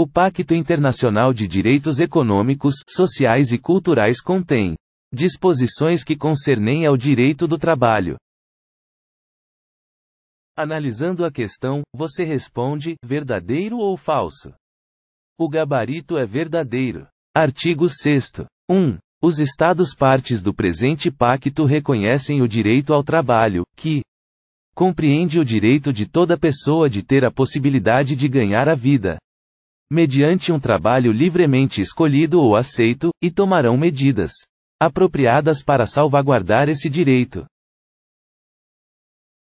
O Pacto Internacional de Direitos Econômicos, Sociais e Culturais contém disposições que concernem ao direito do trabalho. Analisando a questão, você responde: verdadeiro ou falso? O gabarito é verdadeiro. Artigo 6. 1. Os Estados partes do presente pacto reconhecem o direito ao trabalho, que compreende o direito de toda pessoa de ter a possibilidade de ganhar a vida, mediante um trabalho livremente escolhido ou aceito, e tomarão medidas apropriadas para salvaguardar esse direito.